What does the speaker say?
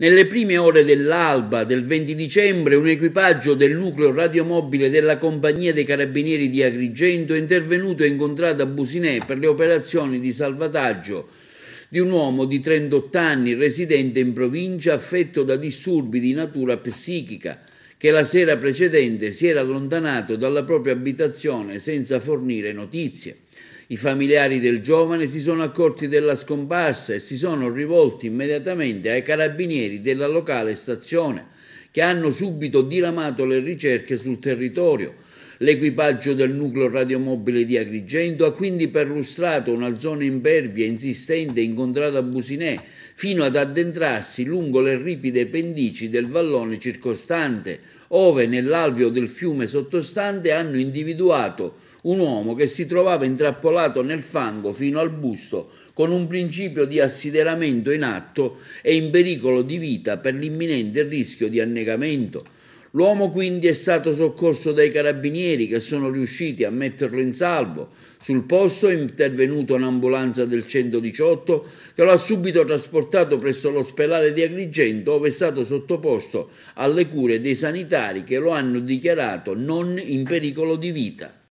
Nelle prime ore dell'alba del 20 dicembre un equipaggio del nucleo radiomobile della Compagnia dei Carabinieri di Agrigento è intervenuto e incontrato a Businè per le operazioni di salvataggio di un uomo di 38 anni residente in provincia affetto da disturbi di natura psichica che la sera precedente si era allontanato dalla propria abitazione senza fornire notizie. I familiari del giovane si sono accorti della scomparsa e si sono rivolti immediatamente ai carabinieri della locale stazione, che hanno subito diramato le ricerche sul territorio L'equipaggio del nucleo radiomobile di Agrigento ha quindi perlustrato una zona impervia insistente incontrata a Businè, fino ad addentrarsi lungo le ripide pendici del vallone circostante, ove nell'alveo del fiume sottostante hanno individuato un uomo che si trovava intrappolato nel fango fino al busto con un principio di assideramento in atto e in pericolo di vita per l'imminente rischio di annegamento. L'uomo quindi è stato soccorso dai carabinieri che sono riusciti a metterlo in salvo. Sul posto è intervenuta un'ambulanza del 118 che lo ha subito trasportato presso l'ospedale di Agrigento dove è stato sottoposto alle cure dei sanitari che lo hanno dichiarato non in pericolo di vita.